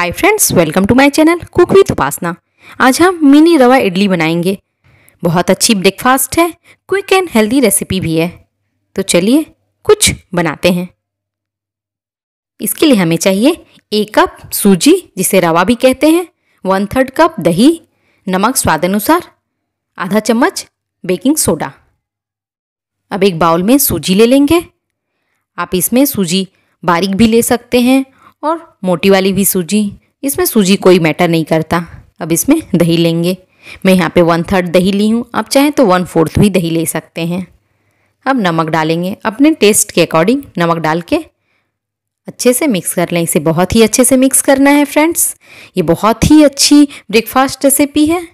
hi friends welcome to my channel cook with Upasana आज हम mini रवा इडली बनाएंगे बहुत अच्छी ब्रेकफास्ट है क्विक एंड हेल्दी रेसिपी भी है तो चलिए कुछ बनाते हैं इसके लिए हमें चाहिए एक कप सूजी जिसे रवा भी कहते हैं वन थर्ड कप दही नमक स्वाद अनुसार आधा चम्मच बेकिंग सोडा अब एक बाउल में सूजी ले लेंगे आप इसमें सूजी बारीक भी ले सकते हैं और मोटी वाली भी सूजी इसमें सूजी कोई मैटर नहीं करता अब इसमें दही लेंगे मैं यहाँ पे वन थर्ड दही ली हूँ आप चाहें तो वन फोर्थ भी दही ले सकते हैं अब नमक डालेंगे अपने टेस्ट के अकॉर्डिंग नमक डाल के अच्छे से मिक्स कर लें इसे बहुत ही अच्छे से मिक्स करना है फ्रेंड्स ये बहुत ही अच्छी ब्रेकफास्ट रेसिपी है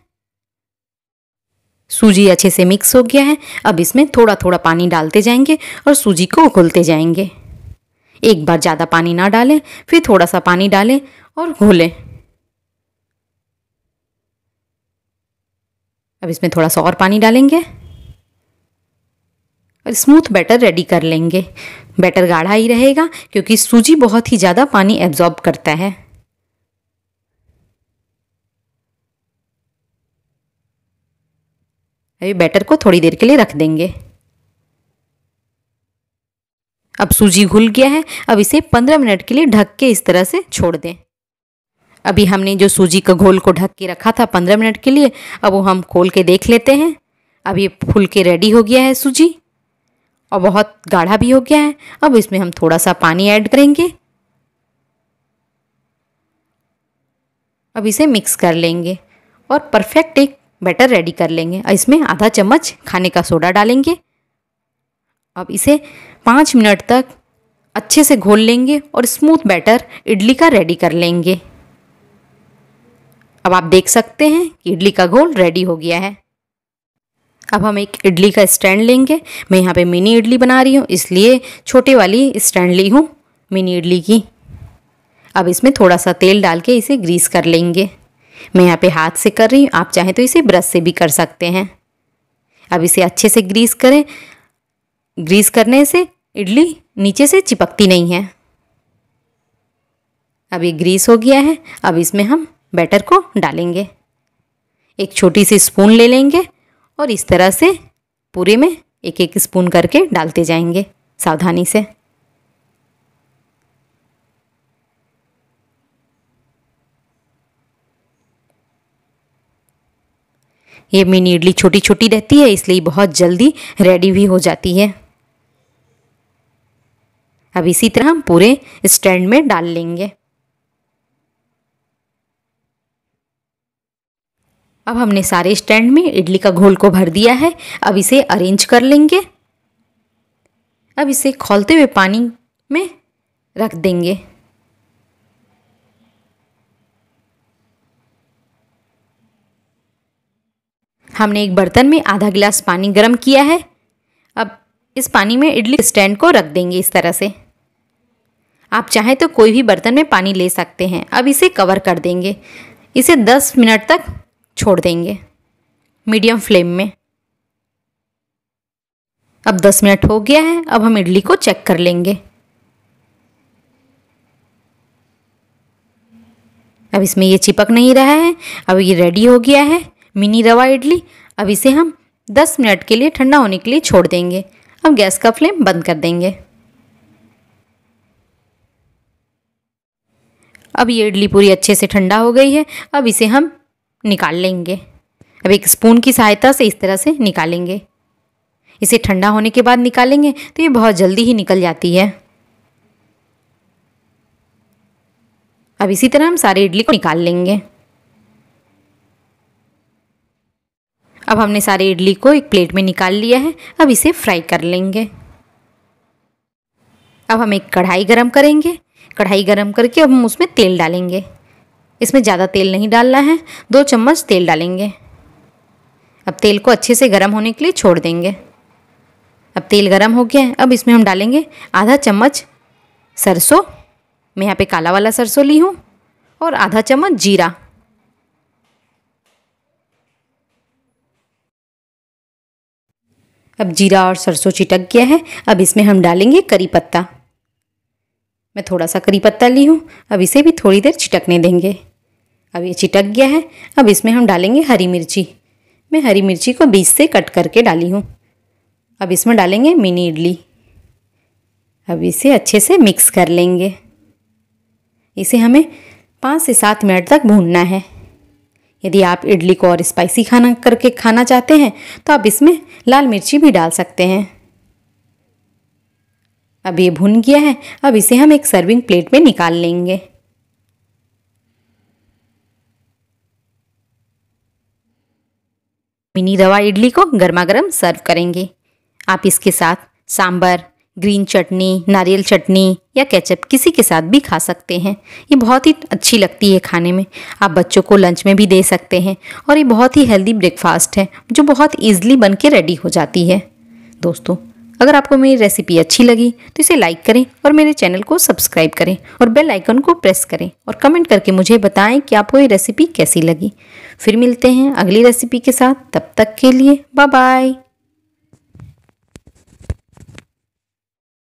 सूजी अच्छे से मिक्स हो गया है अब इसमें थोड़ा थोड़ा पानी डालते जाएंगे और सूजी को उखलते जाएंगे एक बार ज़्यादा पानी ना डालें फिर थोड़ा सा पानी डालें और घोलें अब इसमें थोड़ा सा और पानी डालेंगे और स्मूथ बैटर रेडी कर लेंगे बैटर गाढ़ा ही रहेगा क्योंकि सूजी बहुत ही ज़्यादा पानी एब्जॉर्ब करता है अभी बैटर को थोड़ी देर के लिए रख देंगे अब सूजी घुल गया है अब इसे 15 मिनट के लिए ढक के इस तरह से छोड़ दें अभी हमने जो सूजी का घोल को ढक के रखा था 15 मिनट के लिए अब वो हम खोल के देख लेते हैं अब ये फूल के रेडी हो गया है सूजी और बहुत गाढ़ा भी हो गया है अब इसमें हम थोड़ा सा पानी ऐड करेंगे अब इसे मिक्स कर लेंगे और परफेक्ट एक बैटर रेडी कर लेंगे इसमें आधा चम्मच खाने का सोडा डालेंगे अब इसे पाँच मिनट तक अच्छे से घोल लेंगे और स्मूथ बैटर इडली का रेडी कर लेंगे अब आप देख सकते हैं कि इडली का घोल रेडी हो गया है अब हम एक इडली का स्टैंड लेंगे मैं यहाँ पे मिनी इडली बना रही हूँ इसलिए छोटे वाली स्टैंड ली हूँ मिनी इडली की अब इसमें थोड़ा सा तेल डाल के इसे ग्रीस कर लेंगे मैं यहाँ पे हाथ से कर रही हूँ आप चाहें तो इसे ब्रश से भी कर सकते हैं अब इसे अच्छे से ग्रीस करें ग्रीस करने से इडली नीचे से चिपकती नहीं है अब ये ग्रीस हो गया है अब इसमें हम बैटर को डालेंगे एक छोटी सी स्पून ले लेंगे और इस तरह से पूरे में एक एक स्पून करके डालते जाएंगे सावधानी से ये मिनी इडली छोटी छोटी रहती है इसलिए बहुत जल्दी रेडी भी हो जाती है अब इसी तरह हम पूरे स्टैंड में डाल लेंगे अब हमने सारे स्टैंड में इडली का घोल को भर दिया है अब इसे अरेंज कर लेंगे अब इसे खोलते हुए पानी में रख देंगे हमने एक बर्तन में आधा गिलास पानी गर्म किया है अब इस पानी में इडली स्टैंड को रख देंगे इस तरह से आप चाहें तो कोई भी बर्तन में पानी ले सकते हैं अब इसे कवर कर देंगे इसे 10 मिनट तक छोड़ देंगे मीडियम फ्लेम में अब 10 मिनट हो गया है अब हम इडली को चेक कर लेंगे अब इसमें ये चिपक नहीं रहा है अब ये रेडी हो गया है मिनी रवा इडली अब इसे हम 10 मिनट के लिए ठंडा होने के लिए छोड़ देंगे अब गैस का फ्लेम बंद कर देंगे अब ये इडली पूरी अच्छे से ठंडा हो गई है अब इसे हम निकाल लेंगे अब एक स्पून की सहायता से इस तरह से निकालेंगे इसे ठंडा होने के बाद निकालेंगे तो ये बहुत जल्दी ही निकल जाती है अब इसी तरह हम सारी इडली को निकाल लेंगे अब हमने सारे इडली को एक प्लेट में निकाल लिया है अब इसे फ्राई कर लेंगे अब हम एक कढ़ाई गरम करेंगे कढ़ाई गरम करके अब हम उसमें तेल डालेंगे इसमें ज़्यादा तेल नहीं डालना है दो चम्मच तेल डालेंगे अब तेल को अच्छे से गर्म होने के लिए छोड़ देंगे अब तेल गर्म हो गया है अब इसमें हम डालेंगे आधा चम्मच सरसों मैं यहाँ पे काला वाला सरसों ली हूँ और आधा चम्मच जीरा अब जीरा और सरसों चिटक गया है अब इसमें हम डालेंगे करी पत्ता मैं थोड़ा सा करी पत्ता ली हूँ अब इसे भी थोड़ी देर छिटकने देंगे अब ये चिटक गया है अब इसमें हम डालेंगे हरी मिर्ची मैं हरी मिर्ची को बीज से कट करके डाली हूँ अब इसमें डालेंगे मिनी इडली अब इसे अच्छे से मिक्स कर लेंगे इसे हमें पाँच से सात मिनट तक भूनना है यदि आप इडली को और स्पाइसी खाना करके खाना चाहते हैं तो आप इसमें लाल मिर्ची भी डाल सकते हैं अब ये भुन गया है अब इसे हम एक सर्विंग प्लेट में निकाल लेंगे मिनी रवा इडली को गर्मा गर्म सर्व करेंगे आप इसके साथ सांबर ग्रीन चटनी नारियल चटनी या केचप किसी के साथ भी खा सकते हैं ये बहुत ही अच्छी लगती है खाने में आप बच्चों को लंच में भी दे सकते हैं और ये बहुत ही हेल्दी ब्रेकफास्ट है जो बहुत ईजिली बन के रेडी हो जाती है दोस्तों अगर आपको मेरी रेसिपी अच्छी लगी तो इसे लाइक करें और मेरे चैनल को सब्सक्राइब करें और बेल आइकन को प्रेस करें और कमेंट करके मुझे बताएं कि आपको ये रेसिपी कैसी लगी फिर मिलते हैं अगली रेसिपी के साथ तब तक के लिए बाय बाय